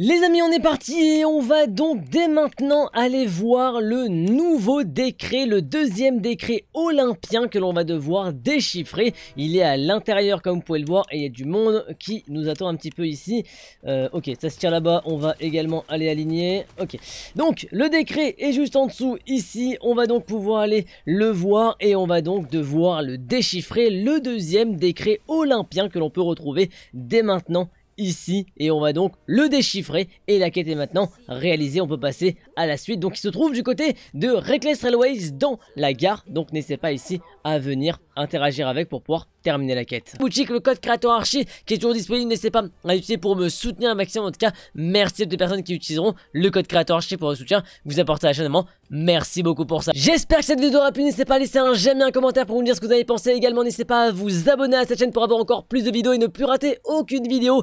Les amis, on est parti et on va donc dès maintenant aller voir le nouveau décret, le deuxième décret olympien que l'on va devoir déchiffrer. Il est à l'intérieur comme vous pouvez le voir et il y a du monde qui nous attend un petit peu ici. Euh, ok, ça se tire là-bas, on va également aller aligner. Ok, donc le décret est juste en dessous ici, on va donc pouvoir aller le voir et on va donc devoir le déchiffrer, le deuxième décret olympien que l'on peut retrouver dès maintenant ici et on va donc le déchiffrer et la quête est maintenant réalisée, on peut passer à la suite. Donc il se trouve du côté de Reckless Railways dans la gare, donc n'hésitez pas ici à venir interagir avec pour pouvoir terminer la quête. Boutique, le code créateur archi qui est toujours disponible, n'hésitez pas à l'utiliser pour me soutenir un maximum. En tout cas, merci à toutes les personnes qui utiliseront le code créateur archi pour le soutien vous apportez à la chaîne. Merci beaucoup pour ça. J'espère que cette vidéo aura plu. N'hésitez pas à laisser un j'aime et un commentaire pour me dire ce que vous avez pensé. Également, n'hésitez pas à vous abonner à cette chaîne pour avoir encore plus de vidéos et ne plus rater aucune vidéo